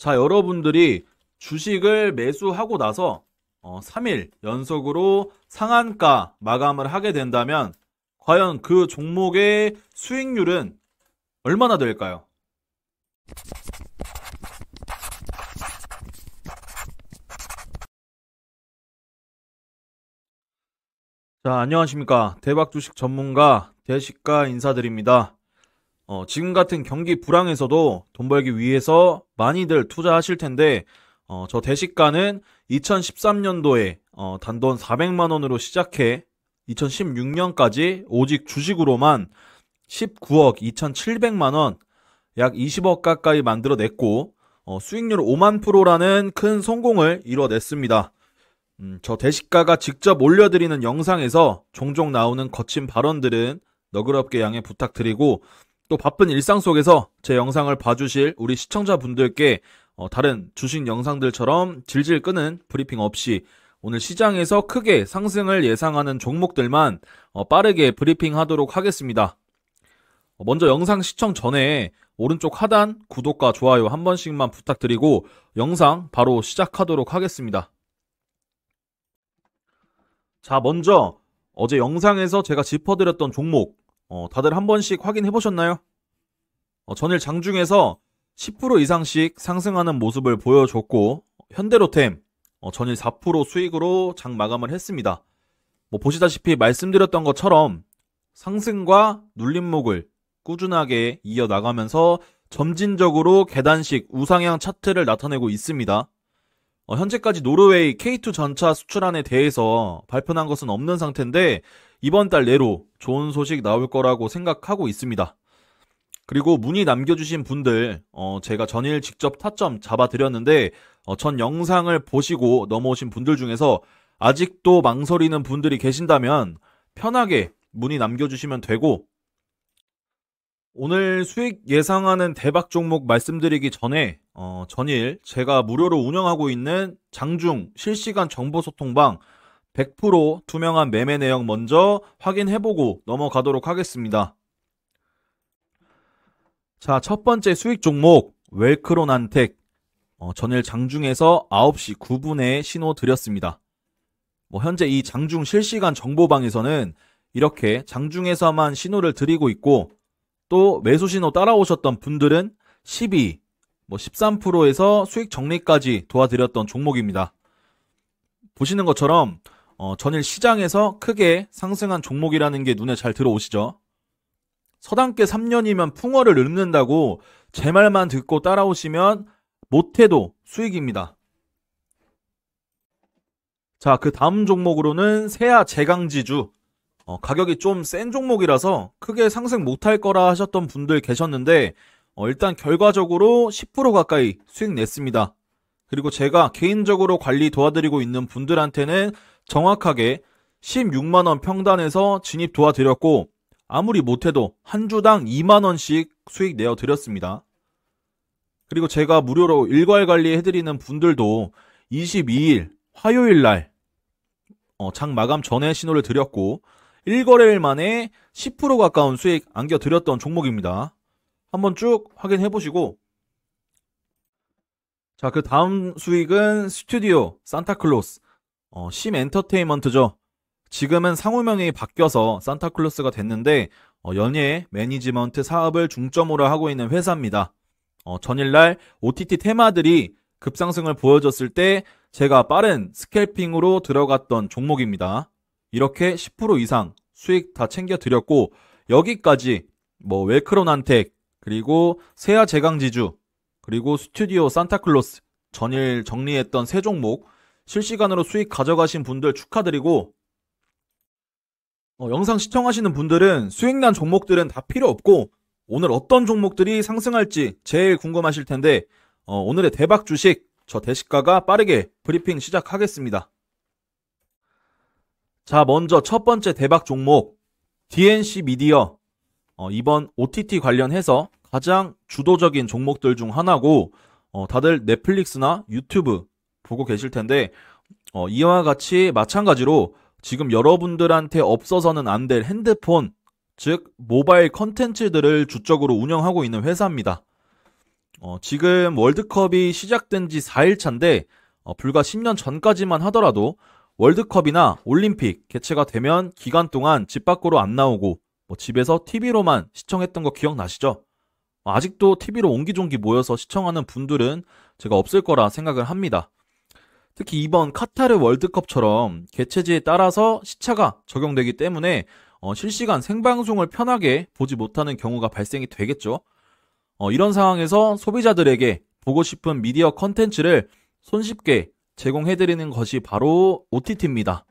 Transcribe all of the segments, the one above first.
자, 여러분들이 주식을 매수하고 나서 어, 3일 연속으로 상한가 마감을 하게 된다면 과연 그 종목의 수익률은 얼마나 될까요? 자, 안녕하십니까. 대박 주식 전문가 대식가 인사드립니다. 어, 지금 같은 경기 불황에서도 돈 벌기 위해서 많이들 투자하실 텐데 어, 저대식가는 2013년도에 어, 단돈 400만 원으로 시작해 2016년까지 오직 주식으로만 19억 2,700만 원, 약 20억 가까이 만들어냈고 어, 수익률 5만 프로라는 큰 성공을 이뤄냈습니다. 음, 저 대식가가 직접 올려드리는 영상에서 종종 나오는 거친 발언들은 너그럽게 양해 부탁드리고 또 바쁜 일상 속에서 제 영상을 봐주실 우리 시청자분들께 어, 다른 주식 영상들처럼 질질 끄는 브리핑 없이 오늘 시장에서 크게 상승을 예상하는 종목들만 어, 빠르게 브리핑하도록 하겠습니다. 어, 먼저 영상 시청 전에 오른쪽 하단 구독과 좋아요 한 번씩만 부탁드리고 영상 바로 시작하도록 하겠습니다. 자, 먼저 어제 영상에서 제가 짚어드렸던 종목 어, 다들 한 번씩 확인해 보셨나요? 어, 전일 장중에서 10% 이상씩 상승하는 모습을 보여줬고 현대로템 어, 전일 4% 수익으로 장 마감을 했습니다. 뭐 보시다시피 말씀드렸던 것처럼 상승과 눌림목을 꾸준하게 이어나가면서 점진적으로 계단식 우상향 차트를 나타내고 있습니다. 어, 현재까지 노르웨이 K2 전차 수출안에 대해서 발표한 것은 없는 상태인데 이번 달 내로 좋은 소식 나올 거라고 생각하고 있습니다. 그리고 문의 남겨주신 분들 어, 제가 전일 직접 타점 잡아드렸는데 어, 전 영상을 보시고 넘어오신 분들 중에서 아직도 망설이는 분들이 계신다면 편하게 문의 남겨주시면 되고 오늘 수익 예상하는 대박 종목 말씀드리기 전에 어, 전일 제가 무료로 운영하고 있는 장중 실시간 정보소통방 100% 투명한 매매 내역 먼저 확인해보고 넘어가도록 하겠습니다. 자, 첫 번째 수익 종목 웰크로난텍 어, 전일 장중에서 9시 9분에 신호 드렸습니다. 뭐 현재 이 장중 실시간 정보방에서는 이렇게 장중에서만 신호를 드리고 있고 또 매수 신호 따라오셨던 분들은 12, 뭐 13%에서 수익 정리까지 도와드렸던 종목입니다. 보시는 것처럼 어, 전일 시장에서 크게 상승한 종목이라는 게 눈에 잘 들어오시죠? 서당께 3년이면 풍어를 읊는다고 제 말만 듣고 따라오시면 못해도 수익입니다. 자, 그 다음 종목으로는 세아 제강지주. 어, 가격이 좀 센 종목이라서 크게 상승 못할 거라 하셨던 분들 계셨는데, 어, 일단 결과적으로 10% 가까이 수익 냈습니다. 그리고 제가 개인적으로 관리 도와드리고 있는 분들한테는 정확하게 16만원 평단에서 진입 도와드렸고 아무리 못해도 한 주당 2만원씩 수익 내어드렸습니다. 그리고 제가 무료로 일괄 관리해드리는 분들도 22일 화요일 날, 어, 장 마감 전에 신호를 드렸고, 1거래일 만에 10% 가까운 수익 안겨드렸던 종목입니다. 한번 쭉 확인해보시고, 자, 그 다음 수익은 스튜디오, 산타클로스. 어, 심 엔터테인먼트죠. 지금은 상호명이 바뀌어서 산타클로스가 됐는데 어, 연예 매니지먼트 사업을 중점으로 하고 있는 회사입니다. 어, 전일날 OTT 테마들이 급상승을 보여줬을 때 제가 빠른 스캘핑으로 들어갔던 종목입니다. 이렇게 10% 이상 수익 다 챙겨드렸고 여기까지 뭐 웰크론한텍 그리고 세아 제강지주 그리고 스튜디오 산타클로스 전일 정리했던 세 종목 실시간으로 수익 가져가신 분들 축하드리고 어, 영상 시청하시는 분들은 수익난 종목들은 다 필요 없고 오늘 어떤 종목들이 상승할지 제일 궁금하실 텐데 어, 오늘의 대박 주식 저 대식가가 빠르게 브리핑 시작하겠습니다. 자 먼저 첫 번째 대박 종목 DNC 미디어 어, 이번 OTT 관련해서 가장 주도적인 종목들 중 하나고 어, 다들 넷플릭스나 유튜브 보고 계실 텐데 어, 이와 같이 마찬가지로 지금 여러분들한테 없어서는 안 될 핸드폰 즉 모바일 컨텐츠들을 주적으로 운영하고 있는 회사입니다. 어, 지금 월드컵이 시작된 지 4일차인데 어, 불과 10년 전까지만 하더라도 월드컵이나 올림픽 개최가 되면 기간 동안 집 밖으로 안 나오고 뭐 집에서 TV로만 시청했던 거 기억나시죠? 어, 아직도 TV로 옹기종기 모여서 시청하는 분들은 제가 없을 거라 생각을 합니다. 특히 이번 카타르 월드컵처럼 개최지에 따라서 시차가 적용되기 때문에 어, 실시간 생방송을 편하게 보지 못하는 경우가 발생이 되겠죠. 어, 이런 상황에서 소비자들에게 보고 싶은 미디어 컨텐츠를 손쉽게 제공해드리는 것이 바로 OTT입니다.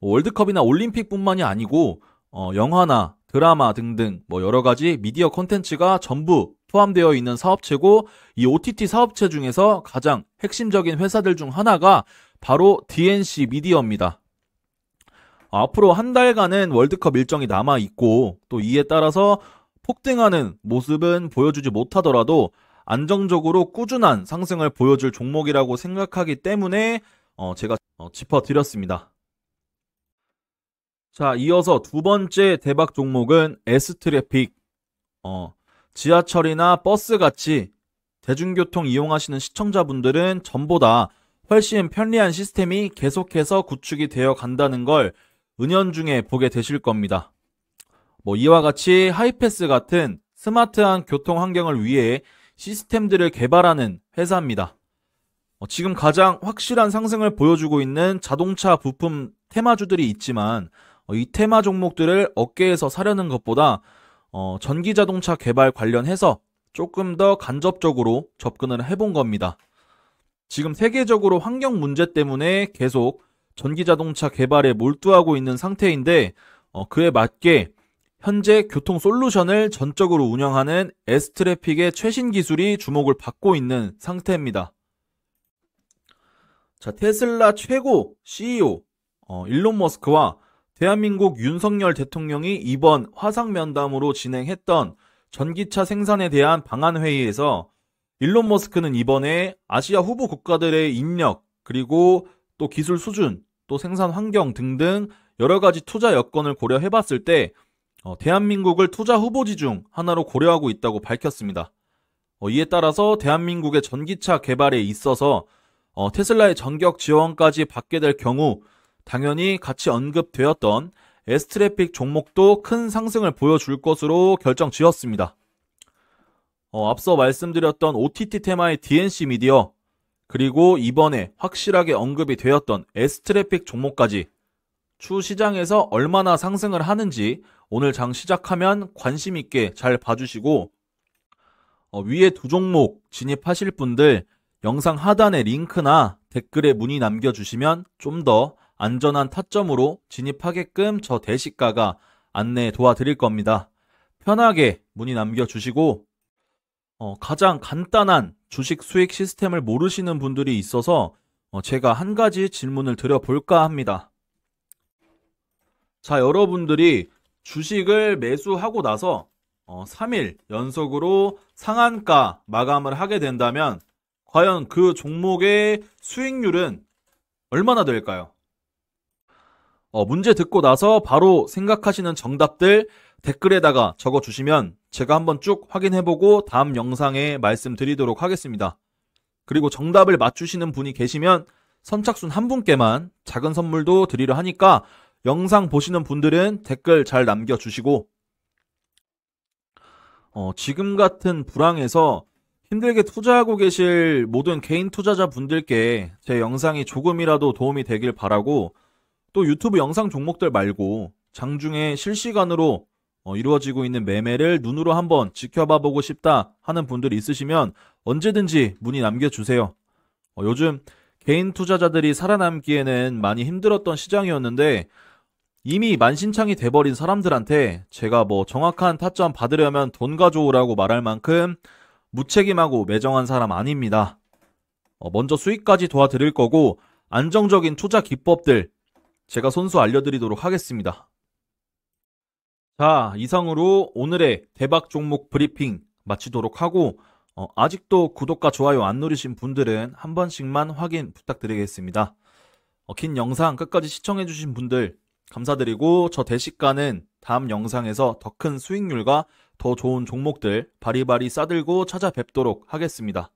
월드컵이나 올림픽뿐만이 아니고 어, 영화나 드라마 등등 뭐 여러 가지 미디어 컨텐츠가 전부 포함되어 있는 사업체고 이 OTT 사업체 중에서 가장 핵심적인 회사들 중 하나가 바로 DNC 미디어입니다. 앞으로 한 달간은 월드컵 일정이 남아 있고 또 이에 따라서 폭등하는 모습은 보여주지 못하더라도 안정적으로 꾸준한 상승을 보여줄 종목이라고 생각하기 때문에 어 제가 어 짚어드렸습니다. 자, 이어서 두 번째 대박 종목은 에스트래픽. 어, 지하철이나 버스 같이 대중교통 이용하시는 시청자분들은 전보다 훨씬 편리한 시스템이 계속해서 구축이 되어 간다는 걸 은연중에 보게 되실 겁니다. 뭐 이와 같이 하이패스 같은 스마트한 교통 환경을 위해 시스템들을 개발하는 회사입니다. 뭐 지금 가장 확실한 상승을 보여주고 있는 자동차 부품 테마주들이 있지만 이 테마 종목들을 어깨에서 사려는 것보다 어, 전기 자동차 개발 관련해서 조금 더 간접적으로 접근을 해본 겁니다. 지금 세계적으로 환경 문제 때문에 계속 전기 자동차 개발에 몰두하고 있는 상태인데 어, 그에 맞게 현재 교통 솔루션을 전적으로 운영하는 에스트래픽의 최신 기술이 주목을 받고 있는 상태입니다. 자, 테슬라 최고 CEO 어, 일론 머스크와 대한민국 윤석열 대통령이 이번 화상면담으로 진행했던 전기차 생산에 대한 방안회의에서 일론 머스크는 이번에 아시아 후보 국가들의 입력 그리고 또 기술 수준, 또 생산 환경 등등 여러 가지 투자 여건을 고려해 봤을 때 어, 대한민국을 투자 후보지 중 하나로 고려하고 있다고 밝혔습니다. 어, 이에 따라서 대한민국의 전기차 개발에 있어서 어, 테슬라의 전격 지원까지 받게 될 경우 당연히 같이 언급되었던 에스트레픽 종목도 큰 상승을 보여줄 것으로 결정 지었습니다. 어, 앞서 말씀드렸던 OTT 테마의 DNC 미디어 그리고 이번에 확실하게 언급이 되었던 에스트래픽 종목까지 추 시장에서 얼마나 상승을 하는지 오늘 장 시작하면 관심 있게 잘 봐주시고 어, 위에 두 종목 진입하실 분들 영상 하단에 링크나 댓글에 문의 남겨주시면 좀더 안전한 타점으로 진입하게끔 저 대식가가 안내 도와드릴 겁니다. 편하게 문의 남겨주시고 어, 가장 간단한 주식 수익 시스템을 모르시는 분들이 있어서 어, 제가 한 가지 질문을 드려볼까 합니다. 자, 여러분들이 주식을 매수하고 나서 어, 3일 연속으로 상한가 마감을 하게 된다면 과연 그 종목의 수익률은 얼마나 될까요? 어, 문제 듣고 나서 바로 생각하시는 정답들 댓글에다가 적어주시면 제가 한번 쭉 확인해보고 다음 영상에 말씀드리도록 하겠습니다. 그리고 정답을 맞추시는 분이 계시면 선착순 한 분께만 작은 선물도 드리려 하니까 영상 보시는 분들은 댓글 잘 남겨주시고 어, 지금 같은 불황에서 힘들게 투자하고 계실 모든 개인 투자자 분들께 제 영상이 조금이라도 도움이 되길 바라고 또 유튜브 영상 종목들 말고 장중에 실시간으로 어, 이루어지고 있는 매매를 눈으로 한번 지켜봐 보고 싶다 하는 분들 있으시면 언제든지 문의 남겨주세요. 어, 요즘 개인 투자자들이 살아남기에는 많이 힘들었던 시장이었는데 이미 만신창이 돼버린 사람들한테 제가 뭐 정확한 타점 받으려면 돈 가져오라고 말할 만큼 무책임하고 매정한 사람 아닙니다. 어, 먼저 수익까지 도와드릴 거고 안정적인 투자 기법들 제가 손수 알려드리도록 하겠습니다. 자, 이상으로 오늘의 대박 종목 브리핑 마치도록 하고 어, 아직도 구독과 좋아요 안 누르신 분들은 한 번씩만 확인 부탁드리겠습니다. 어, 긴 영상 끝까지 시청해주신 분들 감사드리고 저 대식가는 다음 영상에서 더 큰 수익률과 더 좋은 종목들 바리바리 싸들고 찾아뵙도록 하겠습니다.